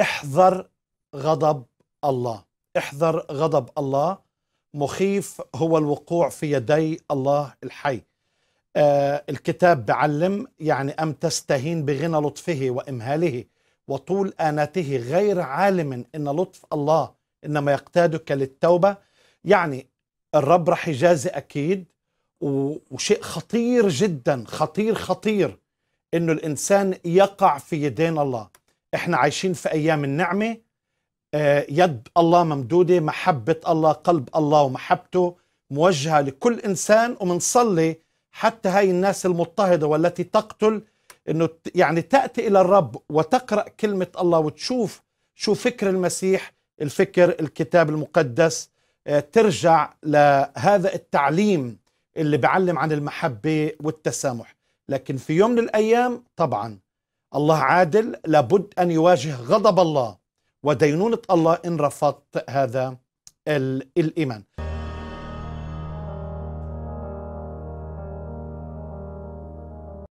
احذر غضب الله احذر غضب الله مخيف هو الوقوع في يدي الله الحي آه الكتاب بعلم يعني أم تستهين بغنى لطفه وإمهاله وطول آناته غير عالم إن لطف الله إنما يقتادك للتوبة يعني الرب رح يجازي أكيد وشيء خطير جدا خطير خطير إنه الإنسان يقع في يدين الله احنا عايشين في ايام النعمه آه، يد الله ممدوده محبه الله قلب الله ومحبته موجهه لكل انسان ومنصلي حتى هاي الناس المضطهده والتي تقتل انه يعني تاتي الى الرب وتقرا كلمه الله وتشوف شو فكر المسيح الفكر الكتاب المقدس آه، ترجع لهذا التعليم اللي بعلم عن المحبه والتسامح لكن في يوم من الايام طبعا الله عادل لابد أن يواجه غضب الله ودينونة الله إن رفضت هذا الإيمان